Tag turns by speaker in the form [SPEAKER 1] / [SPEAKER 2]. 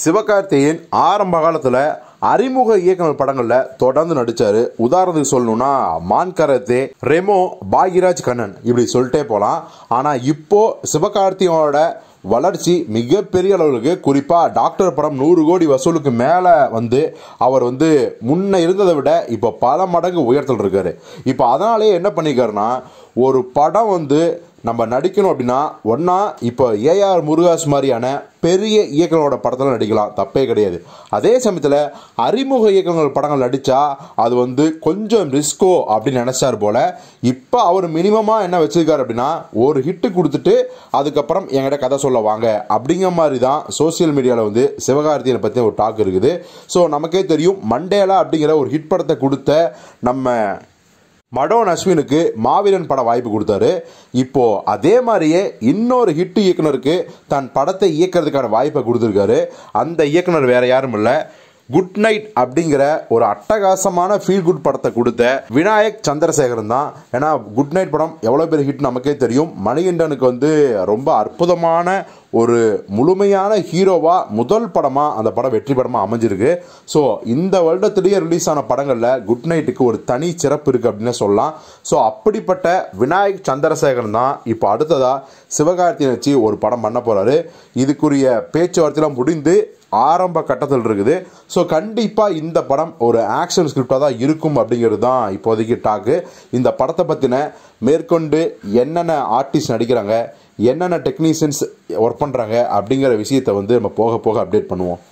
[SPEAKER 1] சிவகார்த்தியின் ஆரம்ப காலத்தில் அறிமுக இயக்குநர் படங்களில் தொடர்ந்து நடித்தார் உதாரணத்துக்கு சொல்லணும்னா மான்கரத்து ரெமோ பாகிராஜ் கண்ணன் இப்படி சொல்லிட்டே போகலாம் ஆனால் இப்போது சிவகார்த்தியோட வளர்ச்சி மிகப்பெரிய அளவுக்கு குறிப்பாக டாக்டர் படம் நூறு கோடி வசூலுக்கு மேலே வந்து அவர் வந்து முன்ன இருந்ததை விட இப்போ பல மடங்கு உயர்த்தல் இருக்காரு இப்போ அதனாலே என்ன பண்ணிக்காருன்னா ஒரு படம் வந்து நம்ம நடிக்கணும் அப்படின்னா ஒன்றா இப்போ ஏஆர் முருகாஸ் மாதிரியான பெரிய இயக்கங்களோட படத்தில் நடிக்கலாம் தப்பே கிடையாது அதே சமயத்தில் அறிமுக இயக்கங்கள் படங்கள் நடித்தா அது வந்து கொஞ்சம் ரிஸ்கோ அப்படின்னு நினச்சார் போல் இப்போ அவர் மினிமமாக என்ன வச்சுருக்காரு அப்படின்னா ஒரு ஹிட்டு கொடுத்துட்டு அதுக்கப்புறம் எங்கிட்ட கதை சொல்ல வாங்க அப்படிங்கிற மாதிரி தான் சோசியல் மீடியாவில் வந்து சிவகார்த்தியனை பற்றி ஒரு டாக் இருக்குது ஸோ நமக்கே தெரியும் மண்டேலா அப்படிங்கிற ஒரு ஹிட் படத்தை கொடுத்த நம்ம மடோன் அஸ்வினுக்கு மாவீரன் பட வாய்ப்பு கொடுத்தாரு இப்போ அதே மாதிரியே இன்னொரு ஹிட் இயக்குனருக்கு தன் படத்தை இயக்கிறதுக்கான வாய்ப்பை கொடுத்துருக்காரு அந்த இயக்குனர் வேற யாரும் இல்லை குட் நைட் அப்படிங்கிற ஒரு அட்டகாசமான ஃபீல் குட் படத்தை கொடுத்த விநாயக் சந்திரசேகரன் தான் ஏன்னா குட் நைட் படம் எவ்வளோ பெரிய ஹிட் நமக்கே தெரியும் மணிகண்டனுக்கு வந்து ரொம்ப அற்புதமான ஒரு முழுமையான ஹீரோவாக முதல் படமாக அந்த படம் வெற்றி படமாக அமைஞ்சிருக்கு ஸோ இந்த வருடத்திலேயே ரிலீஸ் ஆன படங்களில் குட் நைட்டுக்கு ஒரு தனி சிறப்பு இருக்குது அப்படின்னு சொல்லலாம் ஸோ அப்படிப்பட்ட விநாயக் சந்திரசேகரன் தான் இப்போ அடுத்ததாக சிவகார்த்தியை வச்சு ஒரு படம் பண்ண போகிறாரு இதுக்குரிய பேச்சுவார்த்தையெல்லாம் முடிந்து ஆரம்ப கட்டத்தில் இருக்குது ஸோ கண்டிப்பாக இந்த படம் ஒரு ஆக்ஷன் ஸ்கிரிப்டாக தான் இருக்கும் அப்படிங்கிறது தான் இப்போதைக்கு டாக்கு இந்த படத்தை பற்றின மேற்கொண்டு என்னென்ன ஆர்டிஸ்ட் நடிக்கிறாங்க என்னென்ன டெக்னீஷியன்ஸ் ஒர்க் பண்ணுறாங்க அப்படிங்கிற விஷயத்தை வந்து நம்ம போக போக அப்டேட் பண்ணுவோம்